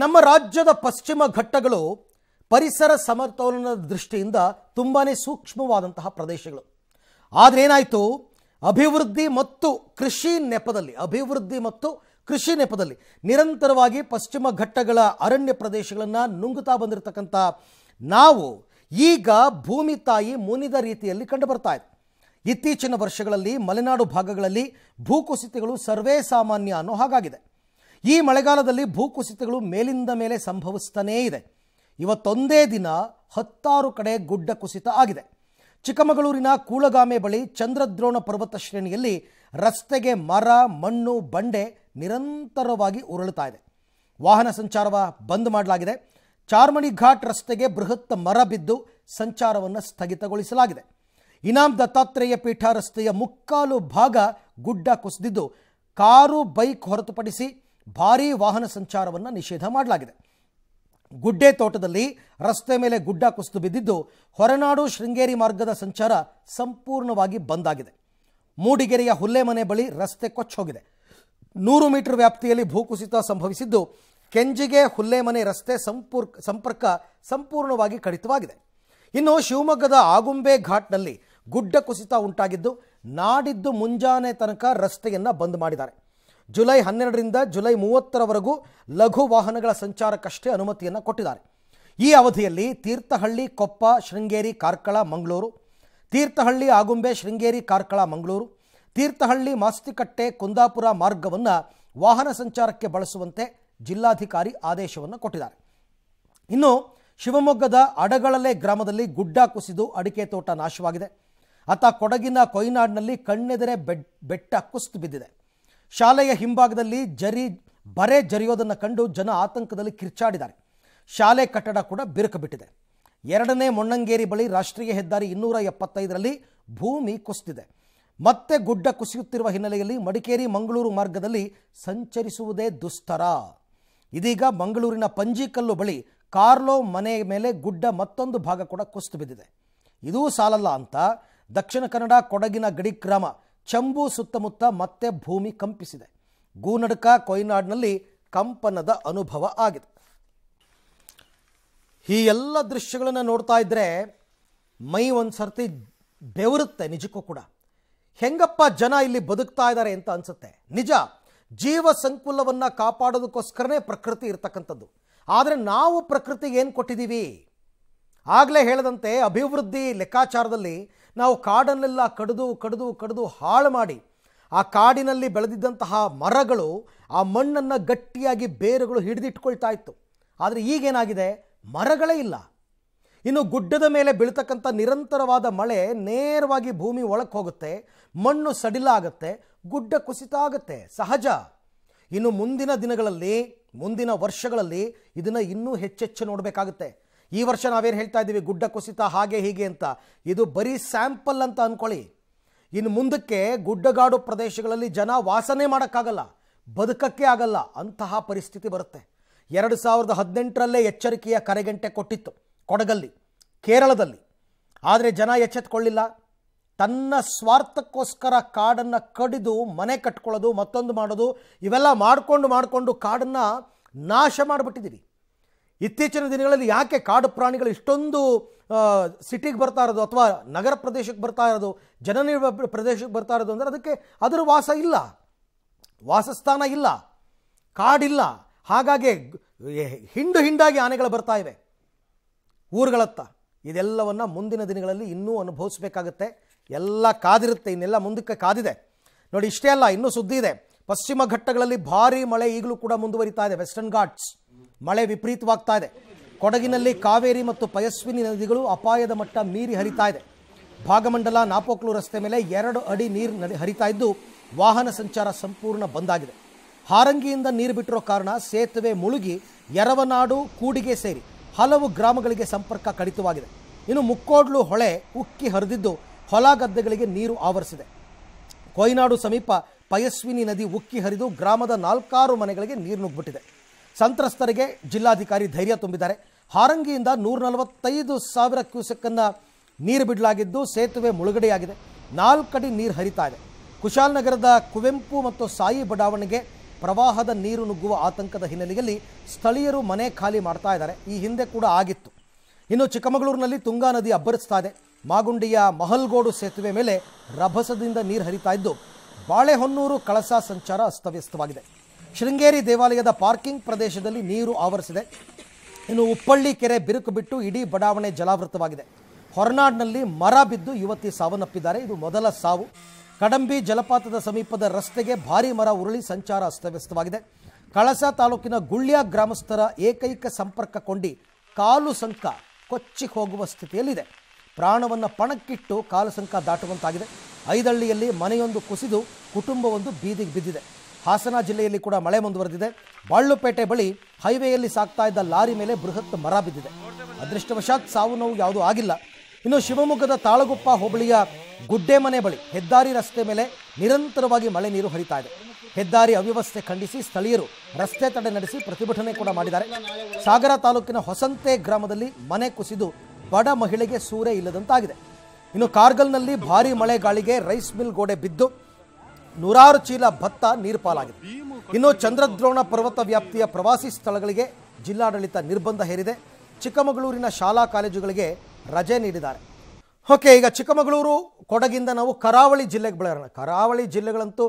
ನಮ್ಮ ರಾಜ್ಯದ ಪಶ್ಚಿಮ ಘಟ್ಟಗಳು ಪರಿಸರ ಸಮತೋಲನದ ದೃಷ್ಟಿಯಿಂದ ತುಂಬಾ ಸೂಕ್ಷ್ಮವಾದಂತಹ ಪ್ರದೇಶಗಳು ಆದರೆ ಏನಾಯಿತು ಅಭಿವೃದ್ಧಿ ಮತ್ತು ಕೃಷಿ ನೆಪದಲ್ಲಿ ಅಭಿವೃದ್ಧಿ ಮತ್ತು ಕೃಷಿ ನೆಪದಲ್ಲಿ ನಿರಂತರವಾಗಿ ಪಶ್ಚಿಮ ಘಟ್ಟಗಳ ಅರಣ್ಯ ಪ್ರದೇಶಗಳನ್ನು ನುಂಗುತ್ತಾ ಬಂದಿರತಕ್ಕಂಥ ನಾವು ಈಗ ಭೂಮಿ ತಾಯಿ ಮುನಿದ ರೀತಿಯಲ್ಲಿ ಕಂಡುಬರ್ತಾ ಇದೆ ಇತ್ತೀಚಿನ ವರ್ಷಗಳಲ್ಲಿ ಮಲೆನಾಡು ಭಾಗಗಳಲ್ಲಿ ಭೂಕುಸಿತಗಳು ಸರ್ವೇ ಸಾಮಾನ್ಯ ಅನ್ನೋ ಹಾಗಾಗಿದೆ ಈ ಮಳೆಗಾಲದಲ್ಲಿ ಭೂಕುಸಿತಗಳು ಮೇಲಿಂದ ಮೇಲೆ ಸಂಭವಿಸ್ತಾನೇ ಇದೆ ಇವತ್ತೊಂದೇ ದಿನ ಹತ್ತಾರು ಕಡೆ ಗುಡ್ಡ ಕುಸಿತ ಆಗಿದೆ ಚಿಕ್ಕಮಗಳೂರಿನ ಕೂಳಗಾಮೆ ಬಳಿ ಚಂದ್ರದ್ರೋಣ ಪರ್ವತ ಶ್ರೇಣಿಯಲ್ಲಿ ರಸ್ತೆಗೆ ಮರ ಮಣ್ಣು ಬಂಡೆ ನಿರಂತರವಾಗಿ ಉರುಳುತ್ತಾ ಇದೆ ವಾಹನ ಸಂಚಾರ ಬಂದ್ ಮಾಡಲಾಗಿದೆ ಚಾರ್ಮಡಿ ಘಾಟ್ ರಸ್ತೆಗೆ ಬೃಹತ್ ಮರ ಬಿದ್ದು ಸಂಚಾರವನ್ನು ಸ್ಥಗಿತಗೊಳಿಸಲಾಗಿದೆ ಇನಾಮ್ ದತ್ತಾತ್ರೇಯ ಪೀಠ ರಸ್ತೆಯ ಮುಕ್ಕಾಲು ಭಾಗ ಗುಡ್ಡ ಕುಸಿದಿದ್ದು ಕಾರು ಬೈಕ್ ಹೊರತುಪಡಿಸಿ ಭಾರೀ ವಾಹನ ಸಂಚಾರವನ್ನು ನಿಷೇಧ ಮಾಡಲಾಗಿದೆ ಗುಡ್ಡೆ ತೋಟದಲ್ಲಿ ರಸ್ತೆ ಮೇಲೆ ಗುಡ್ಡ ಕುಸಿದು ಬಿದ್ದಿದ್ದು ಹೊರನಾಡು ಶೃಂಗೇರಿ ಮಾರ್ಗದ ಸಂಚಾರ ಸಂಪೂರ್ಣವಾಗಿ ಬಂದ್ ಆಗಿದೆ ಮೂಡಿಗೆರೆಯ ಹುಲ್ಲೆಮನೆ ಬಳಿ ರಸ್ತೆ ಕೊಚ್ಚೋಗಿದೆ ನೂರು ಮೀಟರ್ ವ್ಯಾಪ್ತಿಯಲ್ಲಿ ಭೂಕುಸಿತ ಸಂಭವಿಸಿದ್ದು ಕೆಂಜಿಗೆ ಹುಲ್ಲೆಮನೆ ರಸ್ತೆ ಸಂಪೂರ್ ಸಂಪರ್ಕ ಸಂಪೂರ್ಣವಾಗಿ ಕಡಿತವಾಗಿದೆ ಇನ್ನು ಶಿವಮೊಗ್ಗದ ಆಗುಂಬೆ ಘಾಟ್ನಲ್ಲಿ ಗುಡ್ಡ ಕುಸಿತ ಉಂಟಾಗಿದ್ದು ನಾಡಿದ್ದು ಮುಂಜಾನೆ ತನಕ ರಸ್ತೆಯನ್ನು ಬಂದ್ ಮಾಡಿದ್ದಾರೆ ಜುಲೈ ಹನ್ನೆರಡರಿಂದ ಜುಲೈ ಮೂವತ್ತರವರೆಗೂ ಲಘು ವಾಹನಗಳ ಸಂಚಾರಕ್ಕಷ್ಟೇ ಅನುಮತಿಯನ್ನು ಕೊಟ್ಟಿದ್ದಾರೆ ಈ ಅವಧಿಯಲ್ಲಿ ತೀರ್ಥಹಳ್ಳಿ ಕೊಪ್ಪ ಶೃಂಗೇರಿ ಕಾರ್ಕಳ ಮಂಗಳೂರು ತೀರ್ಥಹಳ್ಳಿ ಆಗುಂಬೆ ಶೃಂಗೇರಿ ಕಾರ್ಕಳ ಮಂಗಳೂರು ತೀರ್ಥಹಳ್ಳಿ ಮಾಸ್ತಿಕಟ್ಟೆ ಕುಂದಾಪುರ ಮಾರ್ಗವನ್ನು ವಾಹನ ಸಂಚಾರಕ್ಕೆ ಬಳಸುವಂತೆ ಜಿಲ್ಲಾಧಿಕಾರಿ ಆದೇಶವನ್ನು ಕೊಟ್ಟಿದ್ದಾರೆ ಇನ್ನು ಶಿವಮೊಗ್ಗದ ಅಡಗಳಲೆ ಗ್ರಾಮದಲ್ಲಿ ಗುಡ್ಡ ಕುಸಿದು ಅಡಿಕೆ ತೋಟ ನಾಶವಾಗಿದೆ ಆತ ಕೊಡಗಿನ ಕೊಯ್ನಾಡ್ನಲ್ಲಿ ಕಣ್ಣೆದರೆ ಬೆಟ್ಟ ಕುಸಿದು ಬಿದ್ದಿದೆ ಶಾಲೆಯ ಹಿಂಭಾಗದಲ್ಲಿ ಜರಿ ಬರೆ ಜರಿಯೋದನ್ನು ಕಂಡು ಜನ ಆತಂಕದಲ್ಲಿ ಕಿರ್ಚಾಡಿದ್ದಾರೆ ಶಾಲೆ ಕಟ್ಟಡ ಕೂಡ ಬಿರುಕು ಬಿಟ್ಟಿದೆ ಎರಡನೇ ಮೊಣ್ಣಂಗೇರಿ ಬಳಿ ರಾಷ್ಟ್ರೀಯ ಹೆದ್ದಾರಿ ಇನ್ನೂರ ಎಪ್ಪತ್ತೈದರಲ್ಲಿ ಭೂಮಿ ಕುಸಿದಿದೆ ಮತ್ತೆ ಗುಡ್ಡ ಕುಸಿಯುತ್ತಿರುವ ಹಿನ್ನೆಲೆಯಲ್ಲಿ ಮಡಿಕೇರಿ ಮಂಗಳೂರು ಮಾರ್ಗದಲ್ಲಿ ಸಂಚರಿಸುವುದೇ ದುಸ್ತರ ಇದೀಗ ಮಂಗಳೂರಿನ ಪಂಜಿಕಲ್ಲು ಬಳಿ ಕಾರ್ಲೋ ಮನೆ ಮೇಲೆ ಗುಡ್ಡ ಮತ್ತೊಂದು ಭಾಗ ಕೂಡ ಕುಸಿದು ಬಿದ್ದಿದೆ ಇದೂ ಸಾಲಲ್ಲ ಅಂತ ದಕ್ಷಿಣ ಕನ್ನಡ ಕೊಡಗಿನ ಗಡಿ ಗ್ರಾಮ ಚಂಬು ಸುತ್ತಮುತ್ತ ಮತ್ತೆ ಭೂಮಿ ಕಂಪಿಸಿದೆ ಗೂನಡ್ಕ ಕೊಯ್ನಾಡ್ನಲ್ಲಿ ಕಂಪನದ ಅನುಭವ ಆಗಿದೆ ಈ ಎಲ್ಲ ದೃಶ್ಯಗಳನ್ನು ನೋಡ್ತಾ ಇದ್ದರೆ ಮೈ ಒಂದು ಸರ್ತಿ ಬೆವರುತ್ತೆ ನಿಜಕ್ಕೂ ಕೂಡ ಹೆಂಗಪ್ಪ ಜನ ಇಲ್ಲಿ ಬದುಕ್ತಾ ಇದ್ದಾರೆ ಅಂತ ಅನಿಸುತ್ತೆ ನಿಜ ಜೀವ ಸಂಕುಲವನ್ನು ಕಾಪಾಡೋದಕ್ಕೋಸ್ಕರನೇ ಪ್ರಕೃತಿ ಇರ್ತಕ್ಕಂಥದ್ದು ಆದರೆ ನಾವು ಪ್ರಕೃತಿಗೆ ಏನು ಕೊಟ್ಟಿದ್ದೀವಿ ಆಗಲೇ ಹೇಳದಂತೆ ಅಭಿವೃದ್ಧಿ ಲೆಕ್ಕಾಚಾರದಲ್ಲಿ ನಾವು ಕಾಡನ್ನೆಲ್ಲ ಕಡಿದು ಕಡಿದು ಕಡಿದು ಹಾಳು ಮಾಡಿ ಆ ಕಾಡಿನಲ್ಲಿ ಬೆಳೆದಿದ್ದಂತಹ ಮರಗಳು ಆ ಮಣ್ಣನ್ನು ಗಟ್ಟಿಯಾಗಿ ಬೇರುಗಳು ಹಿಡಿದಿಟ್ಕೊಳ್ತಾ ಇತ್ತು ಆದರೆ ಈಗೇನಾಗಿದೆ ಮರಗಳೇ ಇಲ್ಲ ಇನ್ನು ಗುಡ್ಡದ ಮೇಲೆ ಬೀಳ್ತಕ್ಕಂಥ ನಿರಂತರವಾದ ಮಳೆ ನೇರವಾಗಿ ಭೂಮಿ ಒಳಕ್ಕೆ ಹೋಗುತ್ತೆ ಮಣ್ಣು ಸಡಿಲ ಆಗುತ್ತೆ ಗುಡ್ಡ ಕುಸಿತ ಆಗುತ್ತೆ ಸಹಜ ಇನ್ನು ಮುಂದಿನ ದಿನಗಳಲ್ಲಿ ಮುಂದಿನ ವರ್ಷಗಳಲ್ಲಿ ಇದನ್ನು ಇನ್ನೂ ಹೆಚ್ಚೆಚ್ಚು ನೋಡಬೇಕಾಗುತ್ತೆ ಈ ವರ್ಷ ನಾವೇನು ಹೇಳ್ತಾ ಇದ್ದೀವಿ ಗುಡ್ಡ ಕುಸಿತ ಹಾಗೆ ಹೀಗೆ ಅಂತ ಇದು ಬರೀ ಸ್ಯಾಂಪಲ್ ಅಂತ ಅಂದ್ಕೊಳ್ಳಿ ಇನ್ನು ಮುಂದಕ್ಕೆ ಗುಡ್ಡಗಾಡು ಪ್ರದೇಶಗಳಲ್ಲಿ ಜನ ವಾಸನೆ ಮಾಡೋಕ್ಕಾಗಲ್ಲ ಬದುಕಕ್ಕೆ ಆಗಲ್ಲ ಅಂತಹ ಪರಿಸ್ಥಿತಿ ಬರುತ್ತೆ ಎರಡು ಸಾವಿರದ ಹದಿನೆಂಟರಲ್ಲೇ ಎಚ್ಚರಿಕೆಯ ಕರೆಗಂಟೆ ಕೊಟ್ಟಿತ್ತು ಕೊಡಗಲ್ಲಿ ಕೇರಳದಲ್ಲಿ ಆದರೆ ಜನ ಎಚ್ಚೆತ್ಕೊಳ್ಳಿಲ್ಲ ತನ್ನ ಸ್ವಾರ್ಥಕ್ಕೋಸ್ಕರ ಕಾಡನ್ನು ಕಡಿದು ಮನೆ ಕಟ್ಕೊಳ್ಳೋದು ಮತ್ತೊಂದು ಮಾಡೋದು ಇವೆಲ್ಲ ಮಾಡಿಕೊಂಡು ಮಾಡಿಕೊಂಡು ಕಾಡನ್ನು ನಾಶ ಮಾಡಿಬಿಟ್ಟಿದ್ದೀವಿ ಇತ್ತೀಚಿನ ದಿನಗಳಲ್ಲಿ ಯಾಕೆ ಕಾಡು ಪ್ರಾಣಿಗಳು ಇಷ್ಟೊಂದು ಸಿಟಿಗೆ ಬರ್ತಾ ಇರೋದು ಅಥವಾ ನಗರ ಪ್ರದೇಶಕ್ಕೆ ಬರ್ತಾ ಇರೋದು ಜನನಿ ಪ್ರದೇಶಕ್ಕೆ ಬರ್ತಾ ಇರೋದು ಅಂದರೆ ಅದಕ್ಕೆ ಅದರ ವಾಸ ಇಲ್ಲ ವಾಸಸ್ಥಾನ ಇಲ್ಲ ಕಾಡಿಲ್ಲ ಹಾಗಾಗಿ ಹಿಂಡು ಹಿಂಡಾಗಿ ಆನೆಗಳು ಬರ್ತಾ ಇವೆ ಊರುಗಳತ್ತ ಇದೆಲ್ಲವನ್ನು ಮುಂದಿನ ದಿನಗಳಲ್ಲಿ ಇನ್ನೂ ಅನುಭವಿಸಬೇಕಾಗತ್ತೆ ಎಲ್ಲ ಕಾದಿರುತ್ತೆ ಇನ್ನೆಲ್ಲ ಮುಂದಕ್ಕೆ ಕಾದಿದೆ ನೋಡಿ ಇಷ್ಟೇ ಅಲ್ಲ ಇನ್ನೂ ಸುದ್ದಿ ಇದೆ ಪಶ್ಚಿಮ ಘಟ್ಟಗಳಲ್ಲಿ ಭಾರಿ ಮಳೆ ಈಗಲೂ ಕೂಡ ಮುಂದುವರಿತಾ ಇದೆ ವೆಸ್ಟರ್ನ್ ಘಾಟ್ಸ್ ಮಳೆ ವಿಪರೀತವಾಗ್ತಾ ಇದೆ ಕೊಡಗಿನಲ್ಲಿ ಕಾವೇರಿ ಮತ್ತು ಪಯಸ್ವಿನಿ ನದಿಗಳು ಅಪಾಯದ ಮಟ್ಟ ಮೀರಿ ಹರಿತಾ ಇದೆ ಭಾಗಮಂಡಲ ನಾಪೋಕ್ಲು ರಸ್ತೆ ಮೇಲೆ ಎರಡು ಅಡಿ ನೀರು ನದಿ ಹರಿತಾ ಇದ್ದು ವಾಹನ ಸಂಚಾರ ಸಂಪೂರ್ಣ ಬಂದಾಗಿದೆ ಹಾರಂಗಿಯಿಂದ ನೀರು ಬಿಟ್ಟಿರೋ ಕಾರಣ ಸೇತುವೆ ಮುಳುಗಿ ಯರವನಾಡು ಕೂಡಿಗೆ ಸೇರಿ ಹಲವು ಗ್ರಾಮಗಳಿಗೆ ಸಂಪರ್ಕ ಕಡಿತವಾಗಿದೆ ಇನ್ನು ಮುಕ್ಕೋಡ್ಲು ಹೊಳೆ ಉಕ್ಕಿ ಹರಿದಿದ್ದು ಹೊಲ ಗದ್ದೆಗಳಿಗೆ ನೀರು ಆವರಿಸಿದೆ ಕೊಯ್ನಾಡು ಸಮೀಪ ಪಯಸ್ವಿನಿ ನದಿ ಉಕ್ಕಿ ಹರಿದು ಗ್ರಾಮದ ನಾಲ್ಕಾರು ಮನೆಗಳಿಗೆ ನೀರು ನುಗ್ಗಿಬಿಟ್ಟಿದೆ ಸಂತ್ರಸ್ತರಿಗೆ ಜಿಲ್ಲಾಧಿಕಾರಿ ಧೈರ್ಯ ತುಂಬಿದ್ದಾರೆ ಹಾರಂಗಿಯಿಂದ ನೂರ ನಲವತ್ತೈದು ಸಾವಿರ ಕ್ಯೂಸೆಕ್ಕನ್ನು ನೀರು ಬಿಡಲಾಗಿದ್ದು ಸೇತುವೆ ಮುಳುಗಡೆಯಾಗಿದೆ ನಾಲ್ಕಡಿ ನೀರು ಹರಿತಾ ಇದೆ ಕುಶಾಲನಗರದ ಕುವೆಂಪು ಮತ್ತು ಸಾಯಿ ಬಡಾವಣೆಗೆ ಪ್ರವಾಹದ ನೀರು ನುಗ್ಗುವ ಆತಂಕದ ಹಿನ್ನೆಲೆಯಲ್ಲಿ ಸ್ಥಳೀಯರು ಮನೆ ಖಾಲಿ ಮಾಡ್ತಾ ಇದ್ದಾರೆ ಈ ಹಿಂದೆ ಕೂಡ ಆಗಿತ್ತು ಇನ್ನು ಚಿಕ್ಕಮಗಳೂರಿನಲ್ಲಿ ತುಂಗಾ ನದಿ ಅಬ್ಬರಿಸ್ತಾ ಇದೆ ಮಾಗುಂಡಿಯ ಮಹಲ್ಗೋಡು ಸೇತುವೆ ಮೇಲೆ ರಭಸದಿಂದ ನೀರು ಹರಿತಾ ಇದ್ದು ಬಾಳೆಹೊನ್ನೂರು ಕಳಸಾ ಸಂಚಾರ ಅಸ್ತವ್ಯಸ್ತವಾಗಿದೆ ಶೃಂಗೇರಿ ದೇವಾಲಯದ ಪಾರ್ಕಿಂಗ್ ಪ್ರದೇಶದಲ್ಲಿ ನೀರು ಆವರಿಸಿದೆ ಇನ್ನು ಉಪ್ಪಳ್ಳಿ ಕೆರೆ ಬಿರುಕು ಬಿಟ್ಟು ಇಡೀ ಬಡಾವಣೆ ಜಲಾವೃತವಾಗಿದೆ ಹೊರನಾಡಿನಲ್ಲಿ ಮರ ಬಿದ್ದು ಯುವತಿ ಸಾವನ್ನಪ್ಪಿದ್ದಾರೆ ಇದು ಮೊದಲ ಸಾವು ಕಡಂಬಿ ಜಲಪಾತದ ಸಮೀಪದ ರಸ್ತೆಗೆ ಭಾರಿ ಮರ ಉರುಳಿ ಸಂಚಾರ ಅಸ್ತವ್ಯಸ್ತವಾಗಿದೆ ಕಳಸ ತಾಲೂಕಿನ ಗುಳ್ಯ ಗ್ರಾಮಸ್ಥರ ಏಕೈಕ ಸಂಪರ್ಕ ಕೊಂಡಿ ಕಾಲು ಸಂಕ ಕೊಚ್ಚಿ ಹೋಗುವ ಸ್ಥಿತಿಯಲ್ಲಿದೆ ಪ್ರಾಣವನ್ನು ಪಣಕ್ಕಿಟ್ಟು ಕಾಲು ಸಂಕ ದಾಟುವಂತಾಗಿದೆ ಐದಳ್ಳಿಯಲ್ಲಿ ಮನೆಯೊಂದು ಕುಸಿದು ಕುಟುಂಬವೊಂದು ಬೀದಿಗೆ ಬಿದ್ದಿದೆ ಹಾಸನ ಜಿಲ್ಲೆಯಲ್ಲಿ ಕೂಡ ಮಳೆ ಮುಂದುವರೆದಿದೆ ಬಾಳುಪೇಟೆ ಬಳಿ ಹೈವೇಯಲ್ಲಿ ಸಾಕ್ತಾ ಇದ್ದ ಲಾರಿ ಮೇಲೆ ಬೃಹತ್ ಮರ ಬಿದ್ದಿದೆ ಅದೃಷ್ಟವಶಾತ್ ಸಾವು ನೋವು ಯಾವುದೂ ಆಗಿಲ್ಲ ಇನ್ನು ಶಿವಮೊಗ್ಗದ ತಾಳಗುಪ್ಪ ಹೋಬಳಿಯ ಮನೆ ಬಳಿ ಹೆದ್ದಾರಿ ರಸ್ತೆ ಮೇಲೆ ನಿರಂತರವಾಗಿ ಮಳೆ ನೀರು ಹರಿತಾ ಇದೆ ಹೆದ್ದಾರಿ ಅವ್ಯವಸ್ಥೆ ಖಂಡಿಸಿ ಸ್ಥಳೀಯರು ರಸ್ತೆ ತಡೆ ನಡೆಸಿ ಪ್ರತಿಭಟನೆ ಕೂಡ ಮಾಡಿದ್ದಾರೆ ಸಾಗರ ತಾಲೂಕಿನ ಹೊಸಂತೆ ಗ್ರಾಮದಲ್ಲಿ ಮನೆ ಕುಸಿದು ಬಡ ಮಹಿಳೆಗೆ ಸೂರೆ ಇಲ್ಲದಂತಾಗಿದೆ ಇನ್ನು ಕಾರ್ಗಲ್ನಲ್ಲಿ ಭಾರಿ ಮಳೆ ಗಾಳಿಗೆ ರೈಸ್ ಮಿಲ್ ಗೋಡೆ ಬಿದ್ದು ನೂರಾರು ಚೀಲ ಭತ್ತ ನೀರ್ಪಾಲಾಗಿದೆ ಇನ್ನು ಚಂದ್ರದ್ರೋಣ ಪರ್ವತ ವ್ಯಾಪ್ತಿಯ ಪ್ರವಾಸಿ ಸ್ಥಳಗಳಿಗೆ ಜಿಲ್ಲಾಡಳಿತ ನಿರ್ಬಂಧ ಹೇರಿದೆ ಚಿಕ್ಕಮಗಳೂರಿನ ಶಾಲಾ ಕಾಲೇಜುಗಳಿಗೆ ರಜೆ ನೀಡಿದ್ದಾರೆ ಓಕೆ ಈಗ ಚಿಕ್ಕಮಗಳೂರು ಕೊಡಗಿಂದ ನಾವು ಕರಾವಳಿ ಜಿಲ್ಲೆಗೆ ಬೆಳೆಯೋಣ ಕರಾವಳಿ ಜಿಲ್ಲೆಗಳಂತೂ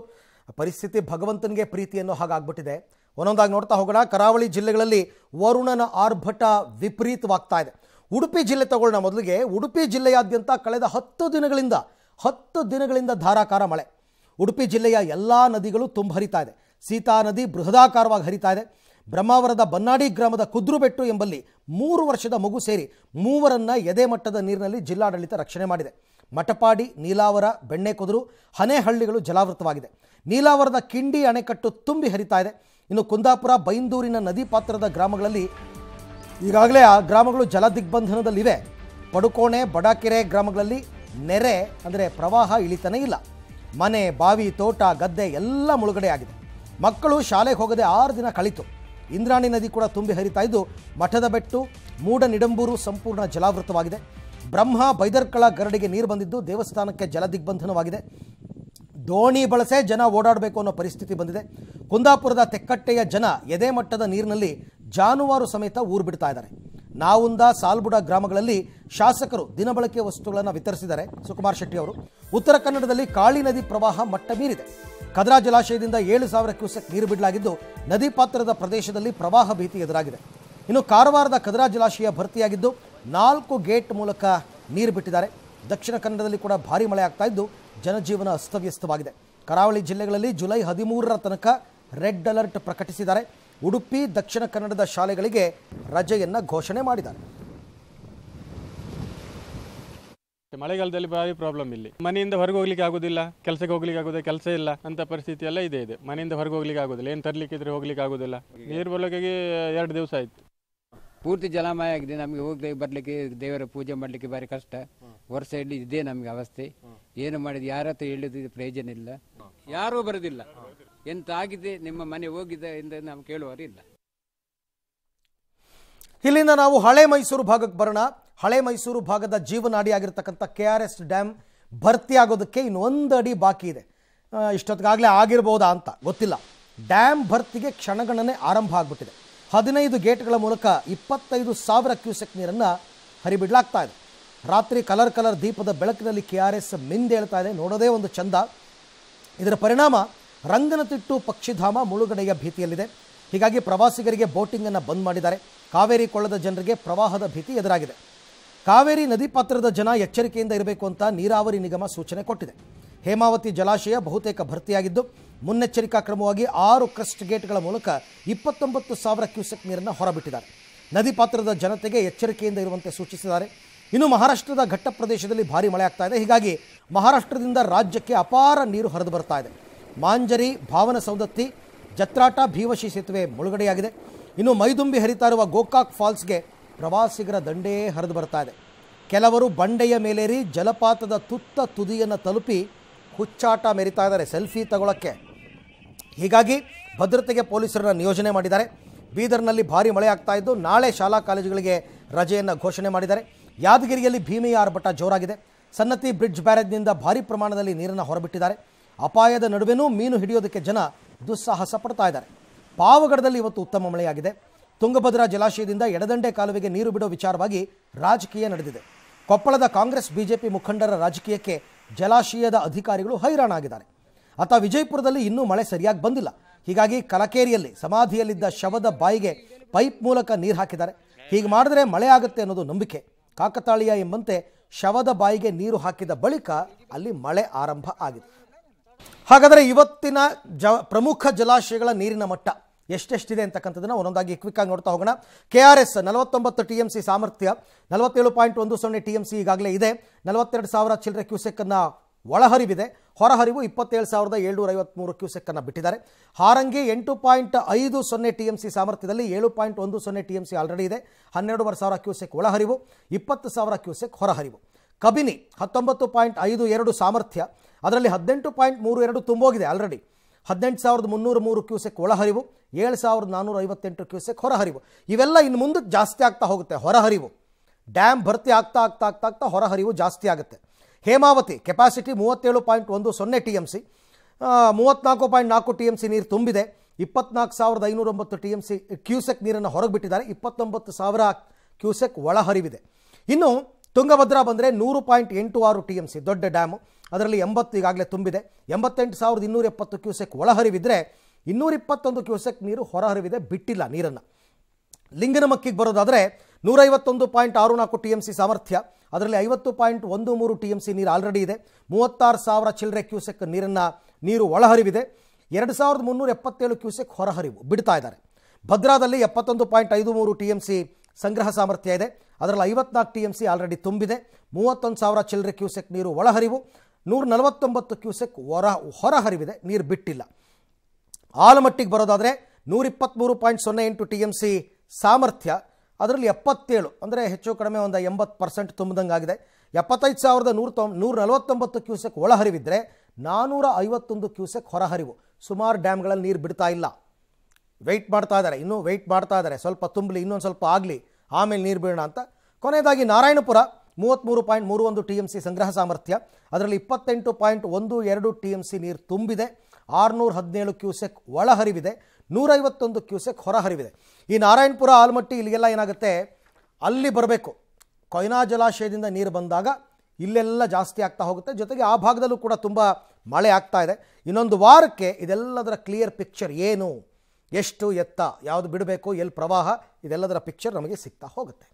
ಪರಿಸ್ಥಿತಿ ಭಗವಂತನಿಗೆ ಪ್ರೀತಿಯನ್ನು ಹಾಗಾಗ್ಬಿಟ್ಟಿದೆ ಒಂದೊಂದಾಗಿ ನೋಡ್ತಾ ಹೋಗೋಣ ಕರಾವಳಿ ಜಿಲ್ಲೆಗಳಲ್ಲಿ ವರುಣನ ಆರ್ಭಟ ವಿಪರೀತವಾಗ್ತಾ ಇದೆ ಉಡುಪಿ ಜಿಲ್ಲೆ ತಗೊಳ್ಳೋಣ ಮೊದಲಿಗೆ ಉಡುಪಿ ಜಿಲ್ಲೆಯಾದ್ಯಂತ ಕಳೆದ ಹತ್ತು ದಿನಗಳಿಂದ ಹತ್ತು ದಿನಗಳಿಂದ ಧಾರಾಕಾರ ಮಳೆ ಉಡುಪಿ ಜಿಲ್ಲೆಯ ಎಲ್ಲ ನದಿಗಳು ತುಂಬ ಹರಿತಾ ಇದೆ ಸೀತಾ ನದಿ ಬೃಹದಾಕಾರವಾಗಿ ಹರಿತಾ ಇದೆ ಬ್ರಹ್ಮಾವರದ ಬನ್ನಾಡಿ ಗ್ರಾಮದ ಕುದ್ರುಬೆಟ್ಟು ಎಂಬಲ್ಲಿ ಮೂರು ವರ್ಷದ ಮಗು ಸೇರಿ ಎದೆ ಮಟ್ಟದ ನೀರಿನಲ್ಲಿ ಜಿಲ್ಲಾಡಳಿತ ರಕ್ಷಣೆ ಮಾಡಿದೆ ಮಟಪಾಡಿ ನೀಲಾವರ ಕುದುರು ಹನೆಹಳ್ಳಿಗಳು ಜಲಾವೃತವಾಗಿದೆ ನೀಲಾವರದ ಕಿಂಡಿ ಅಣೆಕಟ್ಟು ತುಂಬಿ ಹರಿತಾ ಇದೆ ಇನ್ನು ಕುಂದಾಪುರ ಬೈಂದೂರಿನ ನದಿ ಪಾತ್ರದ ಗ್ರಾಮಗಳಲ್ಲಿ ಈಗಾಗಲೇ ಆ ಗ್ರಾಮಗಳು ಜಲ ದಿಗ್ಬಂಧನದಲ್ಲಿವೆ ಪಡುಕೋಣೆ ಬಡಾಕೆರೆ ಗ್ರಾಮಗಳಲ್ಲಿ ನೆರೆ ಅಂದರೆ ಪ್ರವಾಹ ಇಳಿತನೇ ಇಲ್ಲ ಮನೆ ಬಾವಿ ತೋಟ ಗದ್ದೆ ಎಲ್ಲ ಮುಳುಗಡೆ ಆಗಿದೆ ಮಕ್ಕಳು ಶಾಲೆಗೆ ಹೋಗದೆ ಆರು ದಿನ ಕಳಿತು ಇಂದ್ರಾಣಿ ನದಿ ಕೂಡ ತುಂಬಿ ಹರಿತಾ ಇದ್ದು ಮಠದ ಬೆಟ್ಟು ಮೂಡ ನಿಡಂಬೂರು ಸಂಪೂರ್ಣ ಜಲಾವೃತವಾಗಿದೆ ಬ್ರಹ್ಮ ಬೈದರ್ಕಳ ಗರಡಿಗೆ ನೀರು ಬಂದಿದ್ದು ದೇವಸ್ಥಾನಕ್ಕೆ ಜಲ ದಿಗ್ಬಂಧನವಾಗಿದೆ ದೋಣಿ ಬಳಸೇ ಜನ ಓಡಾಡಬೇಕು ಅನ್ನೋ ಪರಿಸ್ಥಿತಿ ಬಂದಿದೆ ಕುಂದಾಪುರದ ತೆಕ್ಕಟ್ಟೆಯ ಜನ ಎದೆ ಮಟ್ಟದ ನೀರಿನಲ್ಲಿ ಜಾನುವಾರು ಸಮೇತ ಊರು ಬಿಡ್ತಾ ಇದ್ದಾರೆ ನಾವುಂದ ಸಾಲ್ಬುಡ ಗ್ರಾಮಗಳಲ್ಲಿ ಶಾಸಕರು ದಿನಬಳಕೆ ವಸ್ತುಗಳನ್ನು ವಿತರಿಸಿದ್ದಾರೆ ಸುಕುಮಾರ್ ಶೆಟ್ಟಿ ಅವರು ಉತ್ತರ ಕನ್ನಡದಲ್ಲಿ ಕಾಳಿ ನದಿ ಪ್ರವಾಹ ಮಟ್ಟ ಮೀರಿದೆ ಕದರಾ ಜಲಾಶಯದಿಂದ ಏಳು ಸಾವಿರ ಕ್ಯೂಸೆಕ್ ನೀರು ಬಿಡಲಾಗಿದ್ದು ನದಿ ಪಾತ್ರದ ಪ್ರದೇಶದಲ್ಲಿ ಪ್ರವಾಹ ಭೀತಿ ಎದುರಾಗಿದೆ ಇನ್ನು ಕಾರವಾರದ ಕದ್ರಾ ಜಲಾಶಯ ಭರ್ತಿಯಾಗಿದ್ದು ನಾಲ್ಕು ಗೇಟ್ ಮೂಲಕ ನೀರು ಬಿಟ್ಟಿದ್ದಾರೆ ದಕ್ಷಿಣ ಕನ್ನಡದಲ್ಲಿ ಕೂಡ ಭಾರಿ ಮಳೆ ಆಗ್ತಾ ಇದ್ದು ಜನಜೀವನ ಅಸ್ತವ್ಯಸ್ತವಾಗಿದೆ ಕರಾವಳಿ ಜಿಲ್ಲೆಗಳಲ್ಲಿ ಜುಲೈ ಹದಿಮೂರರ ತನಕ ರೆಡ್ ಅಲರ್ಟ್ ಪ್ರಕಟಿಸಿದ್ದಾರೆ ಉಡುಪಿ ದಕ್ಷಿಣ ಕನ್ನಡದ ಶಾಲೆಗಳಿಗೆ ರಜೆಯನ್ನು ಘೋಷಣೆ ಮಾಡಿದ್ದಾರೆ ಮಳೆಗಾಲದಲ್ಲಿ ಭಾರಿ ಪ್ರಾಬ್ಲಮ್ ಇಲ್ಲಿ ಮನೆಯಿಂದ ಹೊರಗೆ ಹೋಗ್ಲಿಕ್ಕೆ ಆಗುದಿಲ್ಲ ಕೆಲಸಕ್ಕೆ ಹೋಗ್ಲಿಕ್ಕೆ ಆಗುದಿಲ್ಲ ಕೆಲಸ ಇಲ್ಲ ಅಂತ ಪರಿಸ್ಥಿತಿ ಎಲ್ಲ ಇದೆ ಇದೆ ಮನೆಯಿಂದ ಹೊರಗೆ ಹೋಗ್ಲಿಕ್ಕೆ ಆಗುದಿಲ್ಲ ಏನು ತರ್ಲಿಕ್ಕೆ ಇದ್ರೆ ಹೋಗ್ಲಿಕ್ಕೆ ಆಗುದಿಲ್ಲ ನೀರು ಬಳಕೆಗೆ ಎರಡು ದಿವಸ ಆಯ್ತು ಪೂರ್ತಿ ಜಲಮಯ ಆಗಿದೆ ನಮಗೆ ಹೋಗ್ಲಿ ಬರ್ಲಿಕ್ಕೆ ದೇವರ ಪೂಜೆ ಮಾಡ್ಲಿಕ್ಕೆ ಬಾರಿ ಕಷ್ಟ ವರ್ಷ ಇಡೀ ಇದೇ ನಮಗೆ ಅವಸ್ಥೆ ಏನು ಮಾಡಿದ್ ಯಾರತ್ರ ಹತ್ರ ಹೇಳಿದ ಪ್ರಯೋಜನ ಇಲ್ಲ ಯಾರು ಬರೋದಿಲ್ಲ ಎಂತಾಗಿದೆ ನಿಮ್ಮ ಮನೆ ಹೋಗಿದೆ ಎಂದು ನಾವು ಇಲ್ಲ ಇಲ್ಲಿಂದ ನಾವು ಹಳೆ ಮೈಸೂರು ಭಾಗಕ್ಕೆ ಬರೋಣ ಹಳೆ ಮೈಸೂರು ಭಾಗದ ಆಗಿರ್ತಕ್ಕಂಥ ಕೆ ಆರ್ ಎಸ್ ಡ್ಯಾಮ್ ಭರ್ತಿ ಆಗೋದಕ್ಕೆ ಇನ್ನೊಂದು ಅಡಿ ಬಾಕಿ ಇದೆ ಇಷ್ಟೊತ್ತಿಗಾಗಲೇ ಆಗಿರ್ಬೋದಾ ಅಂತ ಗೊತ್ತಿಲ್ಲ ಡ್ಯಾಮ್ ಭರ್ತಿಗೆ ಕ್ಷಣಗಣನೆ ಆರಂಭ ಆಗ್ಬಿಟ್ಟಿದೆ ಹದಿನೈದು ಗೇಟ್ಗಳ ಮೂಲಕ ಇಪ್ಪತ್ತೈದು ಸಾವಿರ ಕ್ಯೂಸೆಕ್ ನೀರನ್ನು ಹರಿಬಿಡ್ಲಾಗ್ತಾ ಇದೆ ರಾತ್ರಿ ಕಲರ್ ಕಲರ್ ದೀಪದ ಬೆಳಕಿನಲ್ಲಿ ಕೆ ಆರ್ ಎಸ್ ಮಿಂದೇಳ್ತಾ ಇದೆ ನೋಡೋದೇ ಒಂದು ಚಂದ ಇದರ ಪರಿಣಾಮ ರಂಗನತಿಟ್ಟು ಪಕ್ಷಿಧಾಮ ಮುಳುಗಡೆಯ ಭೀತಿಯಲ್ಲಿದೆ ಹೀಗಾಗಿ ಪ್ರವಾಸಿಗರಿಗೆ ಬೋಟಿಂಗನ್ನು ಬಂದ್ ಮಾಡಿದ್ದಾರೆ ಕಾವೇರಿ ಕೊಳ್ಳದ ಜನರಿಗೆ ಪ್ರವಾಹದ ಭೀತಿ ಎದುರಾಗಿದೆ ಕಾವೇರಿ ನದಿ ಪಾತ್ರದ ಜನ ಎಚ್ಚರಿಕೆಯಿಂದ ಇರಬೇಕು ಅಂತ ನೀರಾವರಿ ನಿಗಮ ಸೂಚನೆ ಕೊಟ್ಟಿದೆ ಹೇಮಾವತಿ ಜಲಾಶಯ ಬಹುತೇಕ ಭರ್ತಿಯಾಗಿದ್ದು ಮುನ್ನೆಚ್ಚರಿಕಾ ಕ್ರಮವಾಗಿ ಆರು ಕ್ರಸ್ಟ್ ಗೇಟ್ಗಳ ಮೂಲಕ ಇಪ್ಪತ್ತೊಂಬತ್ತು ಸಾವಿರ ಕ್ಯೂಸೆಕ್ ನೀರನ್ನು ಹೊರಬಿಟ್ಟಿದ್ದಾರೆ ನದಿ ಪಾತ್ರದ ಜನತೆಗೆ ಎಚ್ಚರಿಕೆಯಿಂದ ಇರುವಂತೆ ಸೂಚಿಸಿದ್ದಾರೆ ಇನ್ನು ಮಹಾರಾಷ್ಟ್ರದ ಘಟ್ಟ ಪ್ರದೇಶದಲ್ಲಿ ಭಾರಿ ಮಳೆ ಆಗ್ತಾ ಇದೆ ಹೀಗಾಗಿ ಮಹಾರಾಷ್ಟ್ರದಿಂದ ರಾಜ್ಯಕ್ಕೆ ಅಪಾರ ನೀರು ಹರಿದು ಬರ್ತಾ ಇದೆ ಮಾಂಜರಿ ಭಾವನ ಸೌದತ್ತಿ ಜತ್ರಾಟ ಭೀವಶಿ ಸೇತುವೆ ಮುಳುಗಡೆಯಾಗಿದೆ ಇನ್ನು ಮೈದುಂಬಿ ಹರಿತಾ ಇರುವ ಗೋಕಾಕ್ ಫಾಲ್ಸ್ಗೆ ಪ್ರವಾಸಿಗರ ದಂಡೇ ಹರಿದು ಬರ್ತಾ ಇದೆ ಕೆಲವರು ಬಂಡೆಯ ಮೇಲೇರಿ ಜಲಪಾತದ ತುತ್ತ ತುದಿಯನ್ನು ತಲುಪಿ ಹುಚ್ಚಾಟ ಮೆರಿತಾ ಇದ್ದಾರೆ ಸೆಲ್ಫಿ ತಗೊಳ್ಳೋಕ್ಕೆ ಹೀಗಾಗಿ ಭದ್ರತೆಗೆ ಪೊಲೀಸರನ್ನು ನಿಯೋಜನೆ ಮಾಡಿದ್ದಾರೆ ಬೀದರ್ನಲ್ಲಿ ಭಾರಿ ಮಳೆ ಆಗ್ತಾ ಇದ್ದು ನಾಳೆ ಶಾಲಾ ಕಾಲೇಜುಗಳಿಗೆ ರಜೆಯನ್ನು ಘೋಷಣೆ ಮಾಡಿದ್ದಾರೆ ಯಾದಗಿರಿಯಲ್ಲಿ ಭೀಮೆಯ ಆರ್ಭಟ ಜೋರಾಗಿದೆ ಸನ್ನತಿ ಬ್ರಿಡ್ಜ್ ಬ್ಯಾರೇಜ್ನಿಂದ ಭಾರಿ ಪ್ರಮಾಣದಲ್ಲಿ ನೀರನ್ನು ಹೊರಬಿಟ್ಟಿದ್ದಾರೆ ಅಪಾಯದ ನಡುವೆನೂ ಮೀನು ಹಿಡಿಯೋದಕ್ಕೆ ಜನ ದುಸ್ಸಾಹಸ ಪಡ್ತಾ ಇದ್ದಾರೆ ಪಾವಗಡದಲ್ಲಿ ಇವತ್ತು ಉತ್ತಮ ಮಳೆಯಾಗಿದೆ ತುಂಗಭದ್ರಾ ಜಲಾಶಯದಿಂದ ಎಡದಂಡೆ ಕಾಲುವೆಗೆ ನೀರು ಬಿಡೋ ವಿಚಾರವಾಗಿ ರಾಜಕೀಯ ನಡೆದಿದೆ ಕೊಪ್ಪಳದ ಕಾಂಗ್ರೆಸ್ ಬಿಜೆಪಿ ಮುಖಂಡರ ರಾಜಕೀಯಕ್ಕೆ ಜಲಾಶಯದ ಅಧಿಕಾರಿಗಳು ಹೈರಾಣ ಆಗಿದ್ದಾರೆ ಆತ ವಿಜಯಪುರದಲ್ಲಿ ಇನ್ನೂ ಮಳೆ ಸರಿಯಾಗಿ ಬಂದಿಲ್ಲ ಹೀಗಾಗಿ ಕಲಕೇರಿಯಲ್ಲಿ ಸಮಾಧಿಯಲ್ಲಿದ್ದ ಶವದ ಬಾಯಿಗೆ ಪೈಪ್ ಮೂಲಕ ನೀರು ಹಾಕಿದ್ದಾರೆ ಹೀಗೆ ಮಾಡಿದ್ರೆ ಮಳೆ ಆಗುತ್ತೆ ಅನ್ನೋದು ನಂಬಿಕೆ ಕಾಕತಾಳೀಯ ಎಂಬಂತೆ ಶವದ ಬಾಯಿಗೆ ನೀರು ಹಾಕಿದ ಬಳಿಕ ಅಲ್ಲಿ ಮಳೆ ಆರಂಭ ಆಗಿದೆ ಹಾಗಾದರೆ ಇವತ್ತಿನ ಜ ಪ್ರಮುಖ ಜಲಾಶಯಗಳ ನೀರಿನ ಮಟ್ಟ ಎಷ್ಟೆಷ್ಟಿದೆ ಅಂತಕ್ಕಂಥದ್ದನ್ನು ಒಂದೊಂದಾಗಿ ಕ್ವಿಕ್ ಆಗಿ ನೋಡ್ತಾ ಹೋಗೋಣ ಕೆ ಆರ್ ಎಸ್ ನಲವತ್ತೊಂಬತ್ತು ಟಿ ಎಂ ಸಿ ಸಾಮರ್ಥ್ಯ ನಲವತ್ತೇಳು ಪಾಯಿಂಟ್ ಒಂದು ಸೊನ್ನೆ ಟಿ ಎಂ ಸಿ ಈಗಾಗಲೇ ಇದೆ ನಲವತ್ತೆರಡು ಸಾವಿರ ಚಿಲ್ಲರೆ ಕ್ಯೂಸೆಕ್ಕನ್ನು ಒಳಹರಿವಿದೆ ಹೊರಹರಿವು ಇಪ್ಪತ್ತೇಳು ಸಾವಿರದ ಏಳ್ನೂರ ಐವತ್ತ್ಮೂರು ಕ್ಯೂಸೆಕ್ಕನ್ನು ಬಿಟ್ಟಿದ್ದಾರೆ ಹಾರಂಗಿ ಎಂಟು ಪಾಯಿಂಟ್ ಐದು ಸೊನ್ನೆ ಟಿ ಎಂ ಸಿ ಸಾಮರ್ಥ್ಯದಲ್ಲಿ ಏಳು ಪಾಯಿಂಟ್ ಒಂದು ಸೊನ್ನೆ ಟಿ ಎಂ ಸಿ ಆಲ್ರೆಡಿ ಇದೆ ಹನ್ನೆರಡುವರೆ ಸಾವಿರ ಕ್ಯೂಸೆಕ್ ಒಳಹರಿವು ಇಪ್ಪತ್ತು ಸಾವಿರ ಕ್ಯೂಸೆಕ್ ಹೊರಹರಿವು ಕಬಿನಿ ಹತ್ತೊಂಬತ್ತು ಪಾಯಿಂಟ್ ಐದು ಎರಡು ಸಾಮರ್ಥ್ಯ ಅದರಲ್ಲಿ ಹದಿನೆಂಟು ಪಾಯಿಂಟ್ ಮೂರು ಎರಡು ತುಂಬೋಗಿದೆ ಆಲ್ರೆಡಿ ಹದಿನೆಂಟು ಸಾವಿರದ ಮುನ್ನೂರು ಮೂರು ಕ್ಯೂಸೆಕ್ ಒಳಹರಿವು ಏಳು ಸಾವಿರದ ನಾನ್ನೂರ ಐವತ್ತೆಂಟು ಕ್ಯೂಸೆಕ್ ಹೊರಹರಿವು ಇವೆಲ್ಲ ಇನ್ನು ಮುಂದೆ ಜಾಸ್ತಿ ಆಗ್ತಾ ಹೋಗುತ್ತೆ ಹೊರಹರಿವು ಡ್ಯಾಮ್ ಭರ್ತಿ ಆಗ್ತಾ ಆಗ್ತಾ ಆಗ್ತಾ ಆಗ್ತಾ ಹೊರಹರಿವು ಜಾಸ್ತಿ ಆಗುತ್ತೆ ಹೇಮಾವತಿ ಕೆಪಾಸಿಟಿ ಮೂವತ್ತೇಳು ಪಾಯಿಂಟ್ ಒಂದು ಸೊನ್ನೆ ಟಿ ಎಮ್ ಸಿ ಮೂವತ್ತ್ನಾಲ್ಕು ಪಾಯಿಂಟ್ ನಾಲ್ಕು ಟಿ ಎಮ್ ಸಿ ನೀರು ತುಂಬಿದೆ ಇಪ್ಪತ್ನಾಲ್ಕು ಸಾವಿರದ ಐನೂರೊಂಬತ್ತು ಟಿ ಎಮ್ ಸಿ ಕ್ಯೂಸೆಕ್ ನೀರನ್ನು ಹೊರಗೆ ಬಿಟ್ಟಿದ್ದಾರೆ ಇಪ್ಪತ್ತೊಂಬತ್ತು ಸಾವಿರ ಕ್ಯೂಸೆಕ್ ಒಳಹರಿವಿದೆ ಇನ್ನು ತುಂಗಭದ್ರಾ ಬಂದರೆ ನೂರು ಪಾಯಿಂಟ್ ಎಂಟು ಆರು ಟಿ ಎಮ್ ಸಿ ದೊಡ್ಡ ಡ್ಯಾಮು ಅದರಲ್ಲಿ ಎಂಬತ್ತು ಈಗಾಗಲೇ ತುಂಬಿದೆ ಎಂಬತ್ತೆಂಟು ಸಾವಿರದ ಇನ್ನೂರ ಎಪ್ಪತ್ತು ಕ್ಯೂಸೆಕ್ ಒಳಹರಿವಿದ್ರೆ ಇನ್ನೂರಿಪ್ಪತ್ತೊಂದು ಕ್ಯೂಸೆಕ್ ನೀರು ಹೊರಹರಿವಿದೆ ಬಿಟ್ಟಿಲ್ಲ ನೀರನ್ನು ಲಿಂಗನಮಕ್ಕಿಗೆ ಬರೋದಾದರೆ ನೂರೈವತ್ತೊಂದು ಪಾಯಿಂಟ್ ಆರು ನಾಲ್ಕು ಟಿ ಎಮ್ ಸಿ ಸಾಮರ್ಥ್ಯ ಅದರಲ್ಲಿ ಐವತ್ತು ಪಾಯಿಂಟ್ ಒಂದು ಮೂರು ಟಿ ಎಮ್ ಸಿ ನೀರು ಆಲ್ರೆಡಿ ಇದೆ ಮೂವತ್ತಾರು ಸಾವಿರ ಚಿಲ್ಲರೆ ಕ್ಯೂಸೆಕ್ ನೀರನ್ನು ನೀರು ಒಳಹರಿವಿದೆ ಎರಡು ಸಾವಿರದ ಮುನ್ನೂರ ಎಪ್ಪತ್ತೇಳು ಕ್ಯೂಸೆಕ್ ಹೊರಹರಿವು ಬಿಡ್ತಾ ಇದ್ದಾರೆ ಭದ್ರಾದಲ್ಲಿ ಎಪ್ಪತ್ತೊಂದು ಪಾಯಿಂಟ್ ಐದು ಮೂರು ಟಿ ಎಮ್ ಸಿ ಸಂಗ್ರಹ ಸಾಮರ್ಥ್ಯ ಇದೆ ಅದರಲ್ಲಿ ಐವತ್ನಾಲ್ಕು ಟಿ ಎಮ್ ಸಿ ಆಲ್ರೆಡಿ ತುಂಬಿದೆ ಮೂವತ್ತೊಂದು ಸಾವಿರ ಚಿಲ್ಲರೆ ಕ್ಯೂಸೆಕ್ ನೀರು ಒಳಹರಿವು ನೂರ ನಲವತ್ತೊಂಬತ್ತು ಕ್ಯೂಸೆಕ್ ಹೊರ ಹೊರಹರಿವಿದೆ ನೀರು ಬಿಟ್ಟಿಲ್ಲ ಆಲಮಟ್ಟಿಗೆ ಬರೋದಾದರೆ ನೂರಿಪ್ಪತ್ತ್ಮೂರು ಪಾಯಿಂಟ್ ಸೊನ್ನೆ ಎಂಟು ಟಿ ಎಮ್ ಸಿ ಸಾಮರ್ಥ್ಯ ಅದರಲ್ಲಿ ಎಪ್ಪತ್ತೇಳು ಅಂದರೆ ಹೆಚ್ಚು ಕಡಿಮೆ ಒಂದು ಎಂಬತ್ತು ಪರ್ಸೆಂಟ್ ತುಂಬಿದಂಗೆ ಆಗಿದೆ ಎಪ್ಪತ್ತೈದು ಸಾವಿರದ ನೂರ ತೊಂಬ ನೂರ ನಲವತ್ತೊಂಬತ್ತು ಕ್ಯೂಸೆಕ್ ಒಳಹರಿವಿದ್ರೆ ನಾನ್ನೂರ ಐವತ್ತೊಂದು ಕ್ಯೂಸೆಕ್ ಹೊರಹರಿವು ಸುಮಾರು ಡ್ಯಾಮ್ಗಳಲ್ಲಿ ನೀರು ಬಿಡ್ತಾ ಇಲ್ಲ ವೆಯ್ಟ್ ಮಾಡ್ತಾ ಇದ್ದಾರೆ ಇನ್ನೂ ವೆಯ್ಟ್ ಮಾಡ್ತಾ ಇದ್ದಾರೆ ಸ್ವಲ್ಪ ತುಂಬಲಿ ಇನ್ನೊಂದು ಸ್ವಲ್ಪ ಆಗಲಿ ಆಮೇಲೆ ನೀರು ಬೀಳೋಣ ಅಂತ ಕೊನೆಯದಾಗಿ ನಾರಾಯಣಪುರ ಮೂವತ್ತ್ಮೂರು ಪಾಯಿಂಟ್ ಮೂರು ಒಂದು ಟಿ ಎಮ್ ಸಿ ಸಂಗ್ರಹ ಸಾಮರ್ಥ್ಯ ಅದರಲ್ಲಿ ಇಪ್ಪತ್ತೆಂಟು ಪಾಯಿಂಟ್ ಒಂದು ಎರಡು ಟಿ ಎಮ್ ಸಿ ನೀರು ತುಂಬಿದೆ ಆರುನೂರು ಹದಿನೇಳು ಕ್ಯೂಸೆಕ್ ಒಳಹರಿವಿದೆ ನೂರೈವತ್ತೊಂದು ಕ್ಯೂಸೆಕ್ ಹೊರಹರಿವಿದೆ ಈ ನಾರಾಯಣಪುರ ಆಲಮಟ್ಟಿ ಇಲ್ಲಿಗೆಲ್ಲ ಏನಾಗುತ್ತೆ ಅಲ್ಲಿ ಬರಬೇಕು ಕೊಯ್ನಾ ಜಲಾಶಯದಿಂದ ನೀರು ಬಂದಾಗ ಇಲ್ಲೆಲ್ಲ ಜಾಸ್ತಿ ಆಗ್ತಾ ಹೋಗುತ್ತೆ ಜೊತೆಗೆ ಆ ಭಾಗದಲ್ಲೂ ಕೂಡ ತುಂಬ ಮಳೆ ಆಗ್ತಾ ಇದೆ ಇನ್ನೊಂದು ವಾರಕ್ಕೆ ಇದೆಲ್ಲದರ ಕ್ಲಿಯರ್ ಪಿಕ್ಚರ್ ಏನು ಎಷ್ಟು ಎತ್ತ ಯಾವುದು ಬಿಡಬೇಕು ಎಲ್ಲಿ ಪ್ರವಾಹ ಇದೆಲ್ಲದರ ಪಿಕ್ಚರ್ ನಮಗೆ ಸಿಗ್ತಾ ಹೋಗುತ್ತೆ